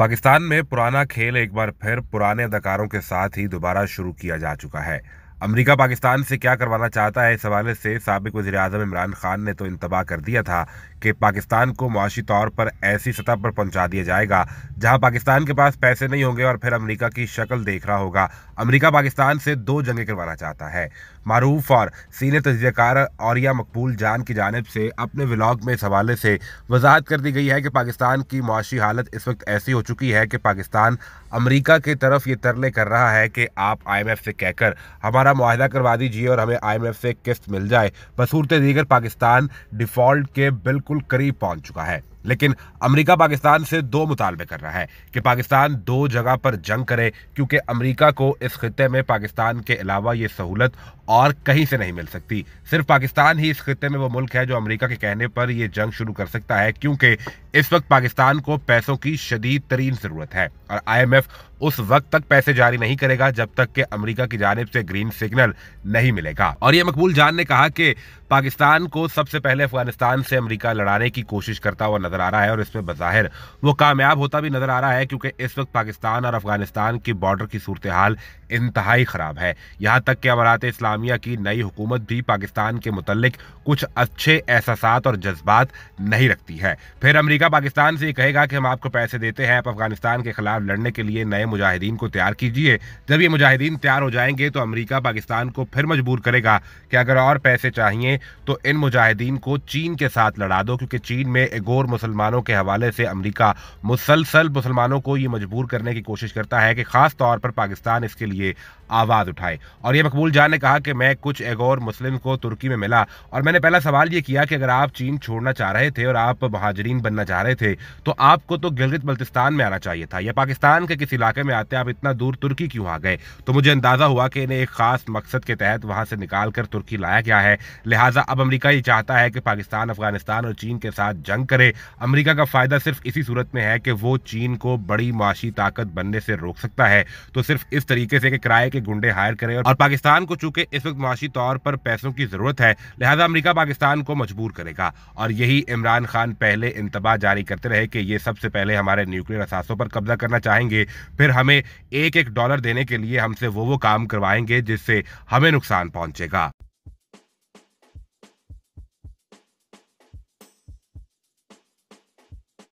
पाकिस्तान में पुराना खेल एक बार फिर पुराने अदाकारों के साथ ही दोबारा शुरू किया जा चुका है अमेरिका पाकिस्तान से क्या करवाना चाहता है इस हवाले से सबक वजी अजम इमरान खान ने तो इंतबाह कर दिया था कि पाकिस्तान को मुआशी तौर पर ऐसी सतह पर पहुंचा दिया जाएगा जहां पाकिस्तान के पास पैसे नहीं होंगे और फिर अमेरिका की शक्ल देख रहा होगा अमेरिका पाकिस्तान से दो जंगें करवाना चाहता है मरूफ और सीनियर तजयकार औरिया मकबूल जान की जानब से अपने व्लाग में इस हवाले से वजाहत कर दी गई है कि पाकिस्तान की मुआशी हालत इस वक्त ऐसी हो चुकी है कि पाकिस्तान अमरीका की तरफ ये तरले कर रहा है कि आप आई एम एफ से कहकर हमारा हमारा माहिदा करवा दीजिए और हमें आईएमएफ से किस्त मिल जाए बसूरत दीगर पाकिस्तान डिफॉल्ट के बिल्कुल करीब पहुंच चुका है लेकिन अमेरिका पाकिस्तान से दो मुतालबे कर रहा है कि पाकिस्तान दो जगह पर जंग करे क्योंकि अमेरिका को इस खत्े में पाकिस्तान के अलावा ये सहूलत और कहीं से नहीं मिल सकती सिर्फ पाकिस्तान ही इस खत्े में वो मुल्क है जो अमेरिका के कहने पर यह जंग शुरू कर सकता है क्योंकि इस वक्त पाकिस्तान को पैसों की शदीद तरीन ज़रूरत है और आईएमएफ उस वक्त तक पैसे जारी नहीं करेगा जब तक कि अमेरिका की जानब से ग्रीन सिग्नल नहीं मिलेगा और ये मकबूल जान ने कहा कि पाकिस्तान को सबसे पहले अफगानिस्तान से अमेरिका लड़ाने की कोशिश करता हुआ नजर आ रहा है और इसमें बजहिर वो कामयाब होता भी नजर आ रहा है क्योंकि इस वक्त पाकिस्तान और अफगानिस्तान की बॉर्डर की सूरत हाल इंतहाई ख़राब है यहाँ तक कि अमारात इस्लामिया की नई हुकूमत भी पाकिस्तान के मुतलिक कुछ अच्छे एहसास और जज्बात नहीं रखती है फिर अमरीका पाकिस्तान से कहेगा कि हम आपको पैसे देते हैं आप अफगानिस्तान के खिलाफ खिलाफ लड़ने के लिए नए मुजाहिदीन को तैयार कीजिए जब ये मुजाहिदीन तैयार हो जाएंगे तो अमरीका पाकिस्तान को फिर मजबूर करेगा कि अगर और पैसे चाहिए तो इन मुजाहिदीन को चीन के साथ लड़ा दो क्योंकि चीन में एगोर मुसलमानों के हवाले से अमरीका मुसलसल मुसलमानों को ये मजबूर करने की कोशिश करता है कि ख़ास तौर पर पाकिस्तान इसके लिए आवाज़ उठाए और ये मकबूल जान ने कहा कि मैं कुछ एगोर मुस्लिम को तुर्की में मिला और मैंने पहला सवाल ये किया कि अगर आप चीन छोड़ना चाह रहे थे और आप महाजरीन बनना चाह रहे थे तो आपको तो गिलगित बल्तिस्तान में आना चाहिए था या पाकिस्तान के किस इलाके में आते हैं आप इतना दूर तुर्की क्यों आ गए तो मुझे अंदाजा हुआ कि इन्हें एक खास मकसद के तहत वहां से निकाल कर तुर्की लाया गया है लिहाजा अब अमरीका ये चाहता है कि पाकिस्तान अफगानिस्तान और चीन के साथ जंग करे अमरीका का फायदा सिर्फ इसी सूरत में है कि वो चीन को बड़ी माशी ताकत बनने से रोक सकता है तो सिर्फ इस तरीके से किराए के गुंडे हायर करे और पाकिस्तान को चूंकि इस वक्त माशी तौर पर पैसों की जरूरत है लिहाजा अमरीका पाकिस्तान को मजबूर करेगा और यही इमरान खान पहले इंतबा जारी करते रहे कि ये सबसे पहले हमारे न्यूक्लियर असासों पर कब्जा करना चाहेंगे फिर हमें एक एक डॉलर देने के लिए हमसे वो वो काम करवाएंगे जिससे हमें नुकसान पहुंचेगा